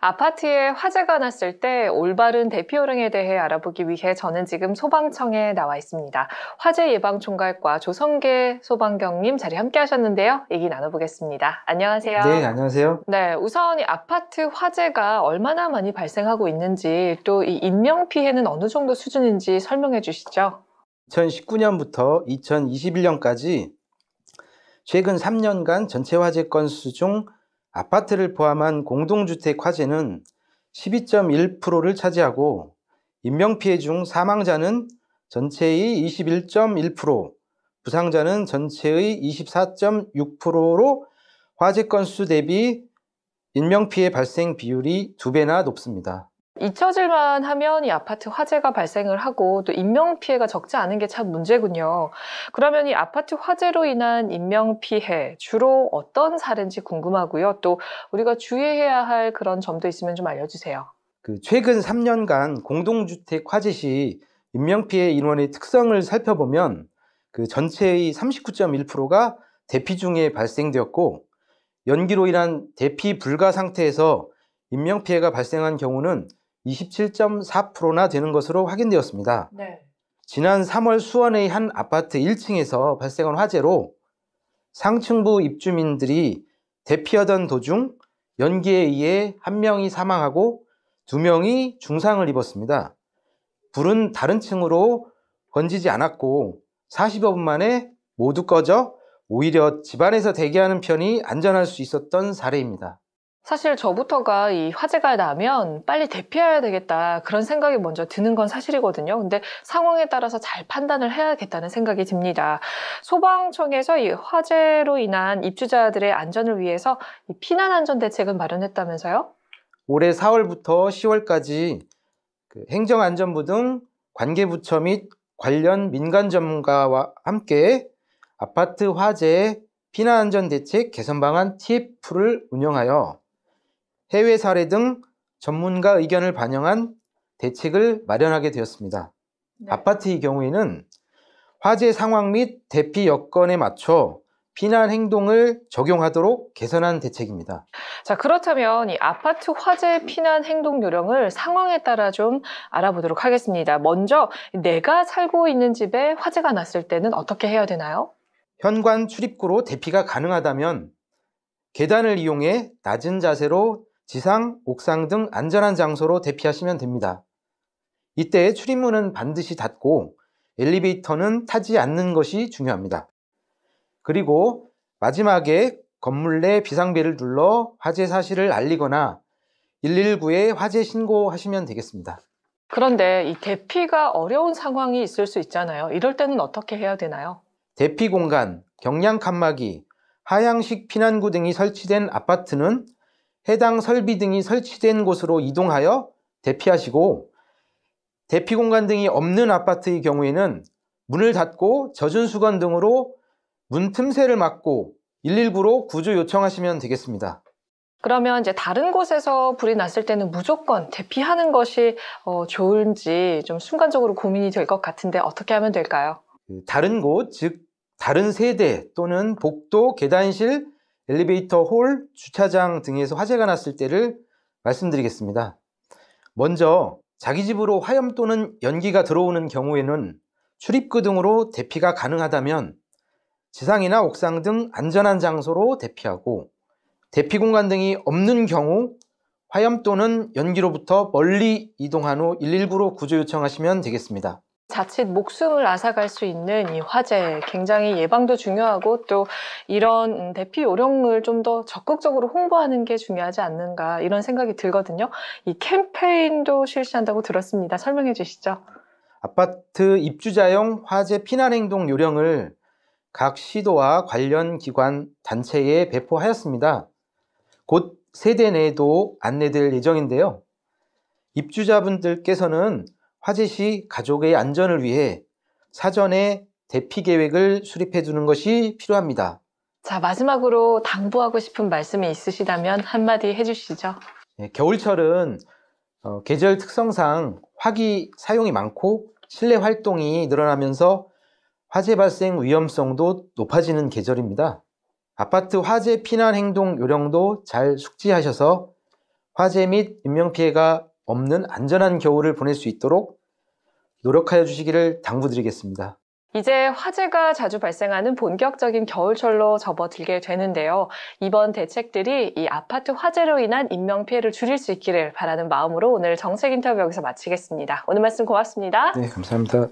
아파트에 화재가 났을 때 올바른 대피호령에 대해 알아보기 위해 저는 지금 소방청에 나와 있습니다. 화재 예방 총괄과 조성계 소방경님 자리 함께 하셨는데요. 얘기 나눠보겠습니다. 안녕하세요. 네, 안녕하세요. 네, 우선 아파트 화재가 얼마나 많이 발생하고 있는지 또 이 인명 피해는 어느 정도 수준인지 설명해 주시죠. 2019년부터 2021년까지 최근 3년간 전체 화재 건수 중 아파트를 포함한 공동주택 화재는 12.1%를 차지하고 인명피해 중 사망자는 전체의 21.1%, 부상자는 전체의 24.6%로 화재 건수 대비 인명피해 발생 비율이 두배나 높습니다. 잊혀질만 하면 이 아파트 화재가 발생을 하고 또 인명피해가 적지 않은 게 참 문제군요. 그러면 이 아파트 화재로 인한 인명피해 주로 어떤 사례인지 궁금하고요. 또 우리가 주의해야 할 그런 점도 있으면 좀 알려주세요. 그 최근 3년간 공동주택 화재 시 인명피해 인원의 특성을 살펴보면 그 전체의 39.1%가 대피 중에 발생되었고 연기로 인한 대피 불가 상태에서 인명피해가 발생한 경우는 27.4%나 되는 것으로 확인되었습니다. 네. 지난 3월 수원의 한 아파트 1층에서 발생한 화재로 상층부 입주민들이 대피하던 도중 연기에 의해 한 명이 사망하고 두 명이 중상을 입었습니다. 불은 다른 층으로 번지지 않았고 40여 분 만에 모두 꺼져 오히려 집안에서 대기하는 편이 안전할 수 있었던 사례입니다. 사실 저부터가 이 화재가 나면 빨리 대피해야 되겠다 그런 생각이 먼저 드는 건 사실이거든요. 근데 상황에 따라서 잘 판단을 해야겠다는 생각이 듭니다. 소방청에서 이 화재로 인한 입주자들의 안전을 위해서 이 피난 안전 대책을 마련했다면서요? 올해 4월부터 10월까지 그 행정안전부 등 관계부처 및 관련 민간 전문가와 함께 아파트 화재 피난안전대책 개선방안 TF를 운영하여 해외 사례 등 전문가 의견을 반영한 대책을 마련하게 되었습니다. 네. 아파트의 경우에는 화재 상황 및 대피 여건에 맞춰 피난 행동을 적용하도록 개선한 대책입니다. 자, 그렇다면 이 아파트 화재 피난 행동 요령을 상황에 따라 좀 알아보도록 하겠습니다. 먼저 내가 살고 있는 집에 화재가 났을 때는 어떻게 해야 되나요? 현관 출입구로 대피가 가능하다면 계단을 이용해 낮은 자세로 지상, 옥상 등 안전한 장소로 대피하시면 됩니다. 이때 출입문은 반드시 닫고 엘리베이터는 타지 않는 것이 중요합니다. 그리고 마지막에 건물 내 비상벨을 눌러 화재 사실을 알리거나 119에 화재 신고하시면 되겠습니다. 그런데 이 대피가 어려운 상황이 있을 수 있잖아요. 이럴 때는 어떻게 해야 되나요? 대피 공간, 경량 칸막이, 하향식 피난구 등이 설치된 아파트는 해당 설비 등이 설치된 곳으로 이동하여 대피하시고 대피 공간 등이 없는 아파트의 경우에는 문을 닫고 젖은 수건 등으로 문 틈새를 막고 119로 구조 요청하시면 되겠습니다. 그러면 이제 다른 곳에서 불이 났을 때는 무조건 대피하는 것이 어, 좋은지 좀 순간적으로 고민이 될 것 같은데 어떻게 하면 될까요? 그 다른 곳, 즉 다른 세대 또는 복도, 계단실, 엘리베이터 홀, 주차장 등에서 화재가 났을 때를 말씀드리겠습니다. 먼저 자기 집으로 화염 또는 연기가 들어오는 경우에는 출입구 그 등으로 대피가 가능하다면 지상이나 옥상 등 안전한 장소로 대피하고 대피 공간 등이 없는 경우 화염 또는 연기로부터 멀리 이동한 후 119로 구조 요청하시면 되겠습니다. 자칫 목숨을 앗아갈 수 있는 이 화재 굉장히 예방도 중요하고 또 이런 음, 대피 요령을 좀 더 적극적으로 홍보하는 게 중요하지 않는가 이런 생각이 들거든요. 이 캠페인도 실시한다고 들었습니다. 설명해 주시죠. 아파트 입주자용 화재 피난 행동 요령을 각 시도와 관련 기관 단체에 배포하였습니다. 곧 세대 내에도 안내될 예정인데요. 입주자분들께서는 화재 시 가족의 안전을 위해 사전에 대피 계획을 수립해 두는 것이 필요합니다. 자, 마지막으로 당부하고 싶은 말씀이 있으시다면 한마디 해주시죠. 네, 예, 겨울철은 어, 계절 특성상 화기 사용이 많고 실내 활동이 늘어나면서 화재 발생 위험성도 높아지는 계절입니다. 아파트 화재 피난 행동 요령도 잘 숙지하셔서 화재 및 인명피해가 없는 안전한 겨울을 보낼 수 있도록 노력하여 주시기를 당부드리겠습니다. 이제 화재가 자주 발생하는 본격적인 겨울철로 접어들게 되는데요. 이번 대책들이 이 아파트 화재로 인한 인명 피해를 줄일 수 있기를 바라는 마음으로 오늘 정책 인터뷰 여기서 마치겠습니다. 오늘 말씀 고맙습니다. 네, 감사합니다.